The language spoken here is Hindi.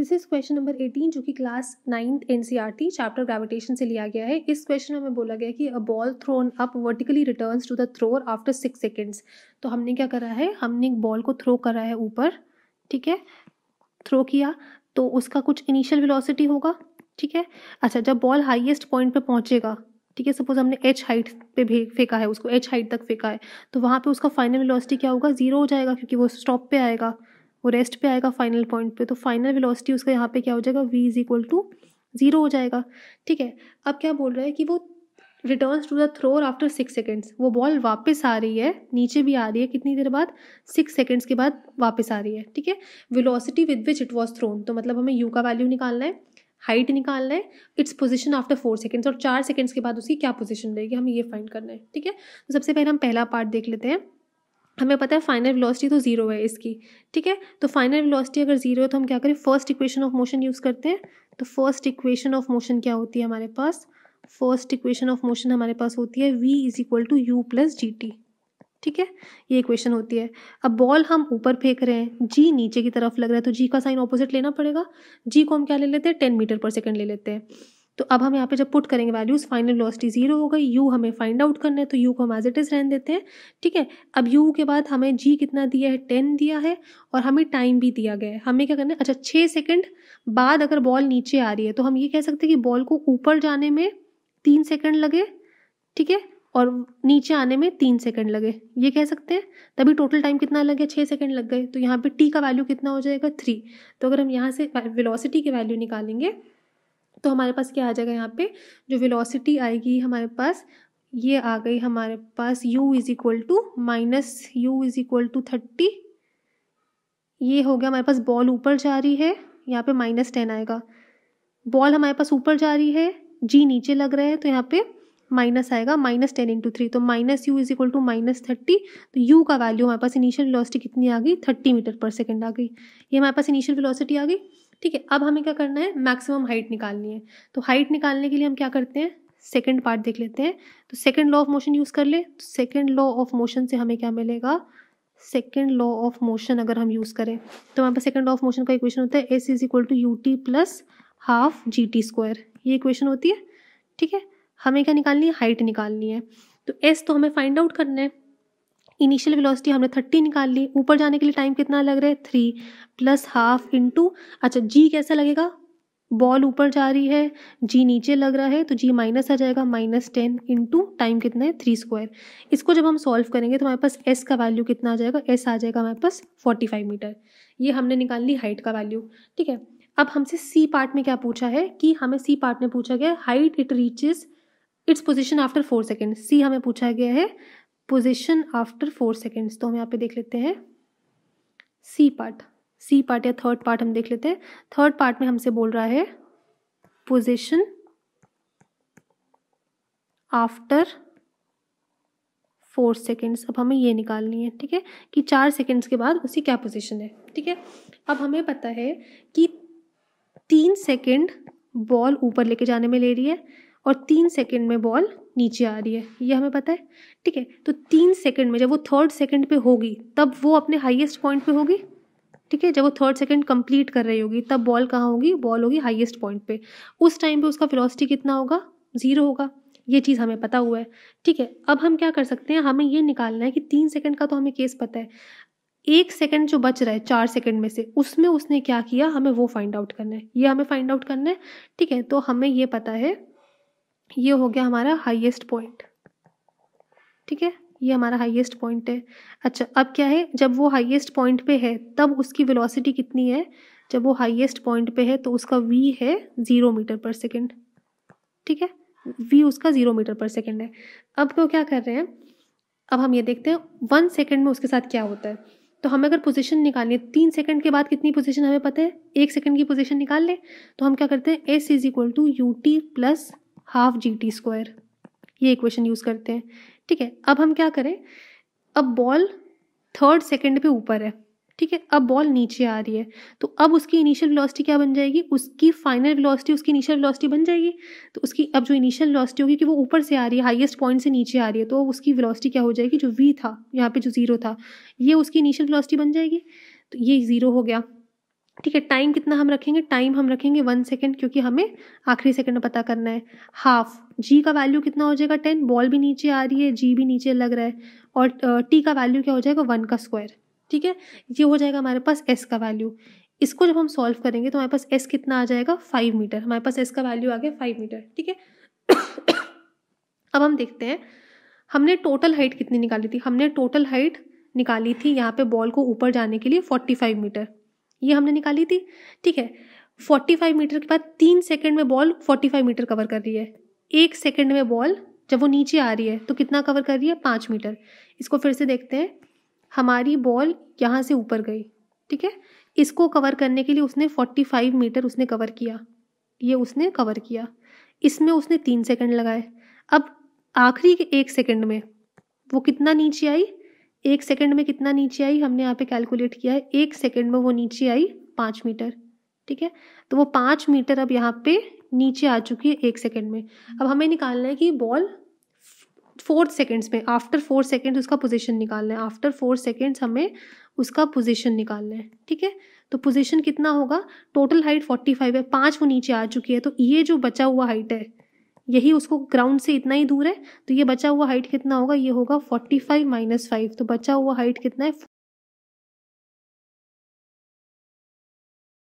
this is question number eighteen जो कि class ninth N C R T chapter gravitation से लिया गया है इस क्वेश्चन में हमें बोला गया कि a ball thrown up vertically return to the thrower after six seconds तो हमने क्या करा है हमने एक बॉल को थ्रो करा है ऊपर ठीक है थ्रो किया तो उसका कुछ इनिशियल वेलोसिटी होगा ठीक है अच्छा जब बॉल हाइएस्ट पॉइंट पर पहुंचेगा ठीक है सपोज हमने एच हाइट पे फेंका है उसको एच हाइट तक फेंका है तो वहाँ पे उसका फाइनल वेलोसिटी क्या होगा जीरो हो जाएगा क्योंकि वो स्टॉप पे आएगा वो रेस्ट पे आएगा फाइनल पॉइंट पे तो फाइनल वेलोसिटी उसका यहाँ पे क्या हो जाएगा V is equal to zero हो जाएगा ठीक है अब क्या बोल रहा है कि वो returns to the thrower after six seconds वो बॉल वापस आ रही है नीचे भी आ रही है कितनी देर बाद सिक्स सेकेंड्स के बाद वापस आ रही है ठीक है velocity with which it was thrown तो मतलब हमें यू का वैल्यू निकालना है हाइट निकालना है its position after four seconds और चार सेकेंड्स के बाद उसकी क्या पोजिशन रहेगी हमें ये फाइंड करना है ठीक है तो सबसे पहले हम पहला पार्ट देख लेते हैं हमें पता है फाइनल वेलोसिटी तो ज़ीरो है इसकी ठीक है तो फाइनल वेलोसिटी अगर ज़ीरो है तो हम क्या करें first equation of motion use करते हैं तो फर्स्ट इक्वेशन ऑफ मोशन क्या होती है हमारे पास फर्स्ट इक्वेशन ऑफ मोशन हमारे पास होती है v is equal to u plus g t ठीक है ये इक्वेशन होती है अब बॉल हम ऊपर फेंक रहे हैं जी नीचे की तरफ लग रहा है तो जी का साइन ऑपोजिट लेना पड़ेगा जी को हम क्या ले लेते हैं टेन मीटर पर सेकेंड ले लेते हैं तो अब हम यहाँ पे जब पुट करेंगे वैल्यूज़ फाइनल वेलोसिटी जीरो हो गई यू हमें फाइंड आउट करना है तो यू को हम एज इट इज़ रहन देते हैं ठीक है अब यू के बाद हमें जी कितना दिया है टेन दिया है और हमें टाइम भी दिया गया है हमें क्या करना है अच्छा छः सेकेंड बाद अगर बॉल नीचे आ रही है तो हम ये कह सकते हैं कि बॉल को ऊपर जाने में तीन सेकेंड लगे ठीक है और नीचे आने में तीन सेकंड लगे ये कह सकते हैं तभी टोटल टाइम कितना लग गया छः सेकंड लग गए तो यहाँ पे टी का वैल्यू कितना हो जाएगा थ्री तो अगर हम यहाँ से वेलोसिटी की वैल्यू निकालेंगे तो हमारे पास क्या आ जाएगा यहाँ पे जो वेलोसिटी आएगी हमारे पास ये आ गई हमारे पास u is equal to minus u is equal to thirty ये हो गया हमारे पास बॉल ऊपर जा रही है यहाँ पे माइनस टेन आएगा बॉल हमारे पास ऊपर जा रही है जी नीचे लग रहा है तो यहाँ पे माइनस आएगा माइनस टेन इंटू थ्री तो minus u is equal to minus thirty तो यू का वैल्यू हमारे पास इनिशियल वेलोसिटी कितनी आ गई थर्टी मीटर पर सेकेंड आ गई ये हमारे पास इनिशियल वेलोसिटी आ गई ठीक है अब हमें क्या करना है मैक्सिमम हाइट निकालनी है तो हाइट निकालने के लिए हम क्या करते हैं सेकेंड पार्ट देख लेते हैं तो second law of motion use कर ले तो सेकेंड लॉ ऑफ मोशन से हमें क्या मिलेगा सेकेंड लॉ ऑफ मोशन अगर हम यूज़ करें तो हमारे पास सेकेंड लॉ ऑफ मोशन का इक्वेशन होता है s is equal to u t plus half g t square ये इक्वेशन होती है ठीक है हमें क्या निकालनी है हाइट निकालनी है तो एस तो हमें फाइंड आउट करना है इनिशियल वेलोसिटी हमने थर्टी निकाल ली ऊपर जाने के लिए टाइम कितना लग रहा है थ्री प्लस हाफ इंटू अच्छा जी कैसा लगेगा बॉल ऊपर जा रही है जी नीचे लग रहा है तो जी माइनस आ जाएगा माइनस टेन इंटू टाइम कितना है थ्री स्क्वायर इसको जब हम सॉल्व करेंगे तो हमारे पास एस का वैल्यू कितना आ जाएगा एस आ जाएगा हमारे पास फोर्टी फाइव मीटर ये हमने निकाल ली हाइट का वैल्यू ठीक है अब हमसे सी पार्ट में क्या पूछा है कि हमें सी पार्ट में पूछा गया height it reaches its position after four second c हमें पूछा गया है पोजिशन आफ्टर फोर सेकेंड्स तो हम यहाँ पे देख लेते हैं सी पार्ट सी पार्ट या थर्ड पार्ट हम देख लेते हैं थर्ड पार्ट में हमसे बोल रहा है पोजिशन आफ्टर फोर सेकेंड्स अब हमें ये निकालनी है ठीक है कि चार सेकेंड्स के बाद उसकी क्या पोजिशन है ठीक है अब हमें पता है कि तीन सेकेंड बॉल ऊपर लेके जाने में ले रही है और तीन सेकंड में बॉल नीचे आ रही है ये हमें पता है ठीक है तो तीन सेकंड में जब वो थर्ड सेकंड पे होगी तब वो अपने हाईएस्ट पॉइंट पे होगी ठीक है जब वो थर्ड सेकंड कंप्लीट कर रही होगी तब बॉल कहाँ होगी बॉल होगी हाईएस्ट पॉइंट पे उस टाइम पे उसका फिलोसिटी कितना होगा ज़ीरो होगा ये चीज़ हमें पता हुआ है ठीक है अब हम क्या कर सकते हैं हमें ये निकालना है कि तीन सेकंड का तो हमें केस पता है एक सेकंड जो बच रहा है चार सेकंड में से उसमें उसने क्या किया हमें वो फाइंड आउट करना है ये हमें फाइंड आउट करना है ठीक है तो हमें ये पता है ये हो गया हमारा हाईएस्ट पॉइंट ठीक है ये हमारा हाईएस्ट पॉइंट है अच्छा अब क्या है जब वो हाईएस्ट पॉइंट पे है तब उसकी वेलोसिटी कितनी है जब वो हाईएस्ट पॉइंट पे है तो उसका वी है ज़ीरो मीटर पर सेकेंड ठीक है वी उसका ज़ीरो मीटर पर सेकेंड है अब वो क्या कर रहे हैं अब हम ये देखते हैं वन सेकेंड में उसके साथ क्या होता है तो हमें अगर पोजीशन निकालनी है तीन सेकंड के बाद कितनी पोजीशन हमें पता है एक सेकंड की पोजीशन निकाल लें तो हम क्या करते हैं s is equal to u t plus half g t square ये इक्वेशन यूज़ करते हैं ठीक है अब हम क्या करें अब बॉल थर्ड सेकेंड पे ऊपर है ठीक है अब बॉल नीचे आ रही है तो अब उसकी इनिशियल वेलोसिटी क्या बन जाएगी उसकी फाइनल वेलोसिटी उसकी इनिशियल वेलोसिटी बन जाएगी तो उसकी अब जो इनिशियल वेलोसिटी होगी कि वो ऊपर से आ रही है हाईएस्ट पॉइंट से नीचे आ रही है तो उसकी वेलोसिटी क्या हो जाएगी जो वी था यहाँ पे जो ज़ीरो था ये उसकी इनिशियल वेलोसिटी बन जाएगी तो ये ज़ीरो हो गया ठीक है टाइम कितना हम रखेंगे टाइम हम रखेंगे वन सेकेंड क्योंकि हमें आखिरी सेकेंड में पता करना है हाफ जी का वैल्यू कितना हो जाएगा टेन बॉल भी नीचे आ रही है जी भी नीचे लग रहा है और टी का वैल्यू क्या हो जाएगा वन का स्क्वायर ठीक है ये हो जाएगा हमारे पास एस का वैल्यू इसको जब हम सॉल्व करेंगे तो हमारे पास एस कितना आ जाएगा फाइव मीटर हमारे पास एस का वैल्यू आ गया फाइव मीटर ठीक है अब हम देखते हैं हमने टोटल हाइट कितनी निकाली थी हमने टोटल हाइट निकाली थी यहाँ पे बॉल को ऊपर जाने के लिए फोर्टी फाइव मीटर ये हमने निकाली थी ठीक है 45 मीटर के बाद तीन सेकंड में बॉल 45 मीटर कवर कर रही है एक सेकंड में बॉल जब वो नीचे आ रही है तो कितना कवर कर रही है पाँच मीटर इसको फिर से देखते हैं हमारी बॉल यहाँ से ऊपर गई ठीक है इसको कवर करने के लिए उसने 45 मीटर उसने कवर किया ये उसने कवर किया इसमें उसने तीन सेकंड लगाए अब आखिरी के एक सेकंड में वो कितना नीचे आई एक सेकंड में कितना नीचे आई हमने यहाँ पे कैलकुलेट किया है एक सेकंड में वो नीचे आई पाँच मीटर ठीक है तो वो पाँच मीटर अब यहाँ पे नीचे आ चुकी है एक सेकंड में अब हमें निकालना है कि बॉल फोर्थ सेकेंड्स में आफ्टर फोर सेकेंड्स उसका पोजिशन निकालना है आफ्टर फोर सेकेंड्स हमें उसका पोजिशन निकालना है ठीक है तो पोजिशन कितना होगा टोटल हाइट फोर्टी फाइव है पाँच वो नीचे आ चुकी है तो ये जो बचा हुआ हाइट है यही उसको ग्राउंड से इतना ही दूर है तो ये बचा हुआ हाइट कितना होगा ये होगा फोर्टी फाइव माइनस फाइव तो बचा हुआ हाइट कितना है